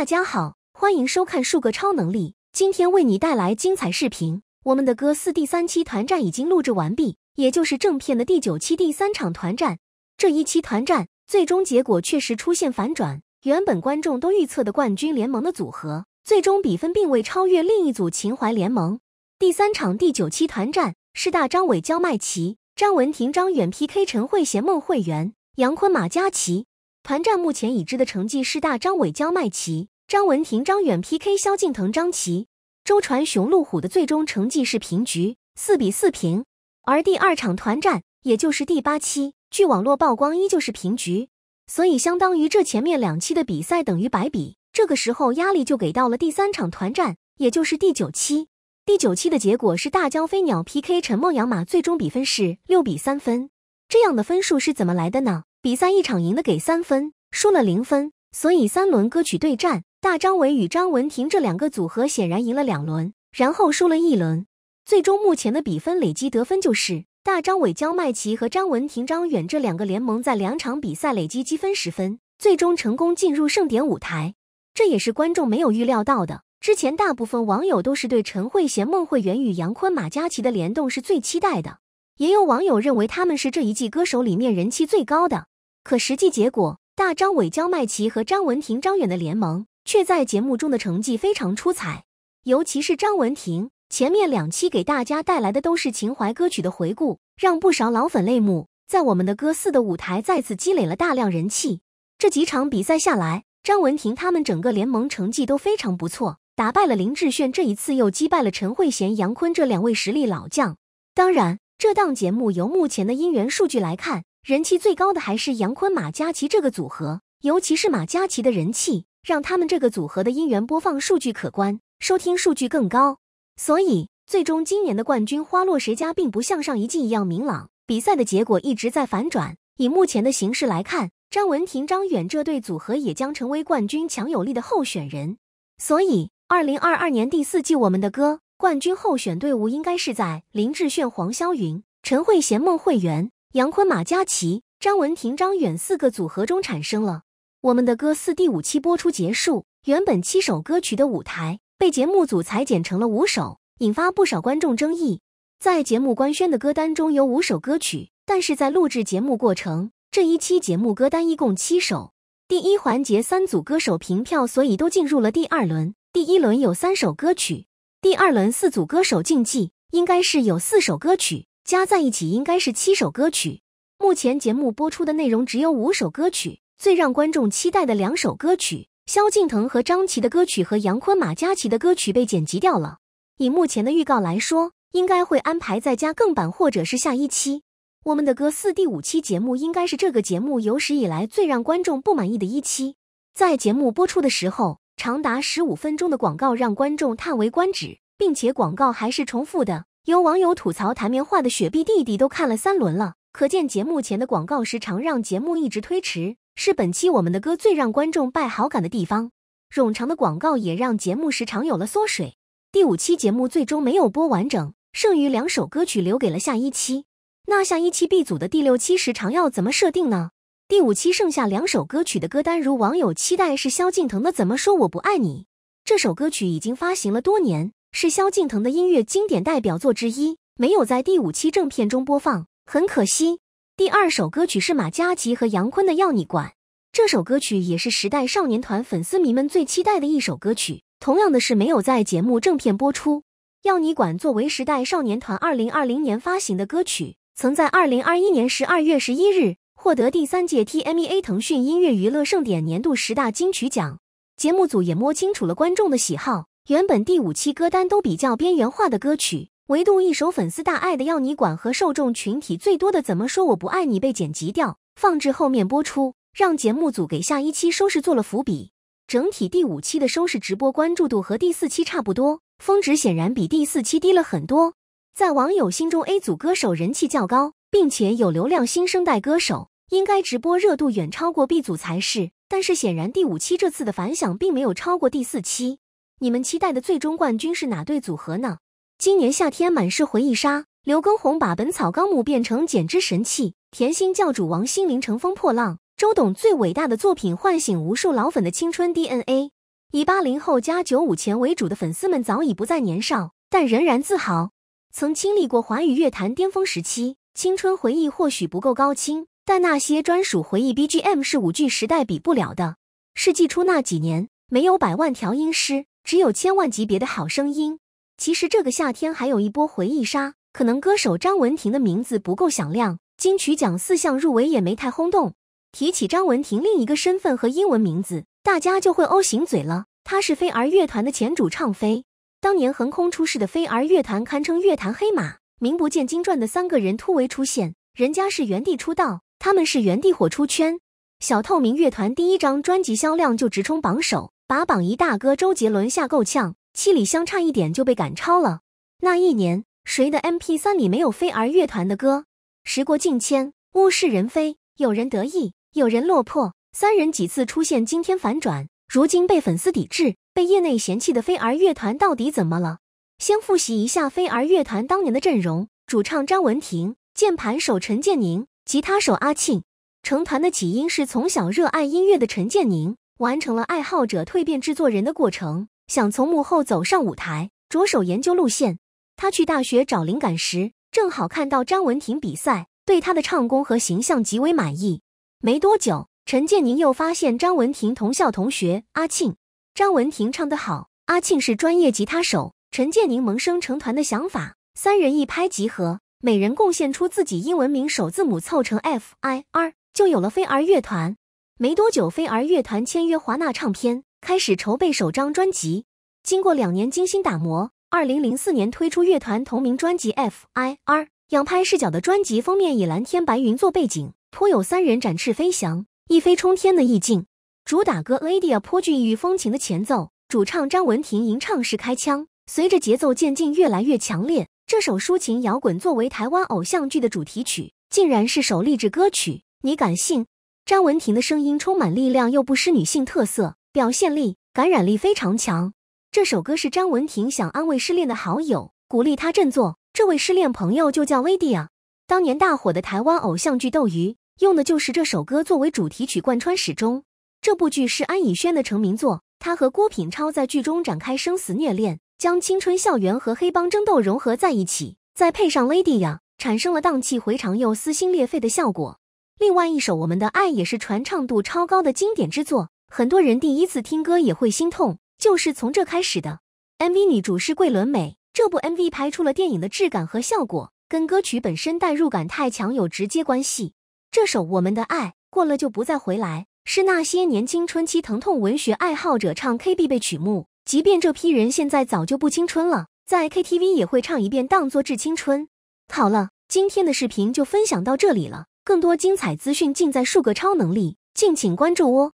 大家好，欢迎收看数个超能力。今天为你带来精彩视频。我们的歌四第三期团战已经录制完毕，也就是正片的第九期第三场团战。这一期团战最终结果确实出现反转，原本观众都预测的冠军联盟的组合，最终比分并未超越另一组情怀联盟。第三场第九期团战是大张伟、焦麦琪、张文婷、张远 PK 陈慧娴、孟慧媛、杨坤、马佳琪。团战目前已知的成绩是大张伟、焦麦琪。张文婷、张远 PK 萧敬腾、张琪、周传雄、陆虎的最终成绩是平局，四比四平。而第二场团战，也就是第八期，据网络曝光依旧是平局，所以相当于这前面两期的比赛等于白比。这个时候压力就给到了第三场团战，也就是第九期。第九期的结果是大疆飞鸟 PK 沉默羊马，最终比分是六比三分。这样的分数是怎么来的呢？比赛一场赢的给三分，输了零分。所以三轮歌曲对战。大张伟与张文婷这两个组合显然赢了两轮，然后输了一轮，最终目前的比分累积得分就是大张伟、焦麦琪和张文婷、张远这两个联盟在两场比赛累积积分十分，最终成功进入盛典舞台。这也是观众没有预料到的。之前大部分网友都是对陈慧娴、孟慧圆与杨坤、马嘉祺的联动是最期待的，也有网友认为他们是这一季歌手里面人气最高的。可实际结果，大张伟、焦麦琪和张文婷、张远的联盟。却在节目中的成绩非常出彩，尤其是张文婷，前面两期给大家带来的都是情怀歌曲的回顾，让不少老粉泪目。在我们的《歌四》的舞台再次积累了大量人气。这几场比赛下来，张文婷他们整个联盟成绩都非常不错，打败了林志炫，这一次又击败了陈慧娴、杨坤这两位实力老将。当然，这档节目由目前的音源数据来看，人气最高的还是杨坤、马嘉祺这个组合，尤其是马嘉祺的人气。让他们这个组合的音源播放数据可观，收听数据更高，所以最终今年的冠军花落谁家，并不像上一季一样明朗，比赛的结果一直在反转。以目前的形势来看，张文婷、张远这对组合也将成为冠军强有力的候选人。所以，二零二二年第四季《我们的歌》冠军候选队伍应该是在林志炫、黄霄云、陈慧娴、孟慧圆、杨坤、马嘉祺、张文婷、张远四个组合中产生了。我们的歌四第五期播出结束，原本七首歌曲的舞台被节目组裁剪成了五首，引发不少观众争议。在节目官宣的歌单中有五首歌曲，但是在录制节目过程，这一期节目歌单一共七首。第一环节三组歌手平票，所以都进入了第二轮。第一轮有三首歌曲，第二轮四组歌手竞技，应该是有四首歌曲，加在一起应该是七首歌曲。目前节目播出的内容只有五首歌曲。最让观众期待的两首歌曲，萧敬腾和张琪的歌曲和杨坤、马嘉祺的歌曲被剪辑掉了。以目前的预告来说，应该会安排在加更版或者是下一期。我们的歌四第五期节目应该是这个节目有史以来最让观众不满意的一期。在节目播出的时候，长达十五分钟的广告让观众叹为观止，并且广告还是重复的。有网友吐槽，谈棉花的雪碧弟弟都看了三轮了，可见节目前的广告时常让节目一直推迟。是本期我们的歌最让观众败好感的地方，冗长的广告也让节目时长有了缩水。第五期节目最终没有播完整，剩余两首歌曲留给了下一期。那下一期 B 组的第六期时长要怎么设定呢？第五期剩下两首歌曲的歌单，如网友期待是萧敬腾的《怎么说我不爱你》这首歌曲已经发行了多年，是萧敬腾的音乐经典代表作之一，没有在第五期正片中播放，很可惜。第二首歌曲是马嘉祺和杨坤的《要你管》，这首歌曲也是时代少年团粉丝迷们最期待的一首歌曲。同样的是，没有在节目正片播出。《要你管》作为时代少年团二零二零年发行的歌曲，曾在二零二一年十二月十一日获得第三届 TMEA 腾讯音乐娱乐盛典年度十大金曲奖。节目组也摸清楚了观众的喜好，原本第五期歌单都比较边缘化的歌曲。唯独一首粉丝大爱的要你管和受众群体最多的怎么说我不爱你被剪辑掉，放置后面播出，让节目组给下一期收视做了伏笔。整体第五期的收视直播关注度和第四期差不多，峰值显然比第四期低了很多。在网友心中，A 组歌手人气较高，并且有流量新生代歌手，应该直播热度远超过 B 组才是。但是显然第五期这次的反响并没有超过第四期。你们期待的最终冠军是哪对组合呢？今年夏天满是回忆杀，刘畊宏把《本草纲目》变成减脂神器，甜心教主王心凌乘风破浪，周董最伟大的作品唤醒无数老粉的青春 DNA。以八零后加九五前为主的粉丝们早已不再年少，但仍然自豪。曾经历过华语乐坛巅峰时期，青春回忆或许不够高清，但那些专属回忆 BGM 是舞剧时代比不了的。世纪初那几年，没有百万调音师，只有千万级别的好声音。其实这个夏天还有一波回忆杀，可能歌手张文婷的名字不够响亮，金曲奖四项入围也没太轰动。提起张文婷另一个身份和英文名字，大家就会 O 型嘴了。她是飞儿乐团的前主唱飞，当年横空出世的飞儿乐团堪称乐坛黑马，名不见经传的三个人突围出现，人家是原地出道，他们是原地火出圈。小透明乐团第一张专辑销量就直冲榜首，把榜一大哥周杰伦吓够呛。七里相差一点就被赶超了。那一年，谁的 M P 三里没有飞儿乐团的歌？时过境迁，物是人非，有人得意，有人落魄。三人几次出现惊天反转，如今被粉丝抵制，被业内嫌弃的飞儿乐团到底怎么了？先复习一下飞儿乐团当年的阵容：主唱张文婷，键盘手陈建宁，吉他手阿庆。成团的起因是从小热爱音乐的陈建宁完成了爱好者蜕变制作人的过程。想从幕后走上舞台，着手研究路线。他去大学找灵感时，正好看到张文婷比赛，对她的唱功和形象极为满意。没多久，陈建宁又发现张文婷同校同学阿庆。张文婷唱得好，阿庆是专业吉他手。陈建宁萌生成团的想法，三人一拍即合，每人贡献出自己英文名首字母凑成 F I R，就有了飞儿乐团。没多久，飞儿乐团签约华纳唱片。开始筹备首张专辑，经过两年精心打磨，二零零四年推出乐团同名专辑《F.I.R.》。仰拍视角的专辑封面以蓝天白云做背景，颇有三人展翅飞翔、一飞冲天的意境。主打歌《Lady》颇具异域风情的前奏，主唱张文婷吟唱时开腔，随着节奏渐进越来越强烈。这首抒情摇滚作为台湾偶像剧的主题曲，竟然是首励志歌曲，你敢信？张文婷的声音充满力量，又不失女性特色。表现力、感染力非常强。这首歌是张文婷想安慰失恋的好友，鼓励他振作。这位失恋朋友就叫威迪啊。当年大火的台湾偶像剧《斗鱼》用的就是这首歌作为主题曲，贯穿始终。这部剧是安以轩的成名作，他和郭品超在剧中展开生死虐恋，将青春校园和黑帮争斗融合在一起，再配上 Lady 啊，产生了荡气回肠又撕心裂肺的效果。另外一首《我们的爱》也是传唱度超高的经典之作。很多人第一次听歌也会心痛，就是从这开始的。MV 女主是桂纶镁，这部 MV 拍出了电影的质感和效果，跟歌曲本身代入感太强有直接关系。这首《我们的爱》过了就不再回来，是那些年青春期疼痛文学爱好者唱 K 必备曲目。即便这批人现在早就不青春了，在 KTV 也会唱一遍，当作致青春。好了，今天的视频就分享到这里了，更多精彩资讯尽在数个超能力，敬请关注哦。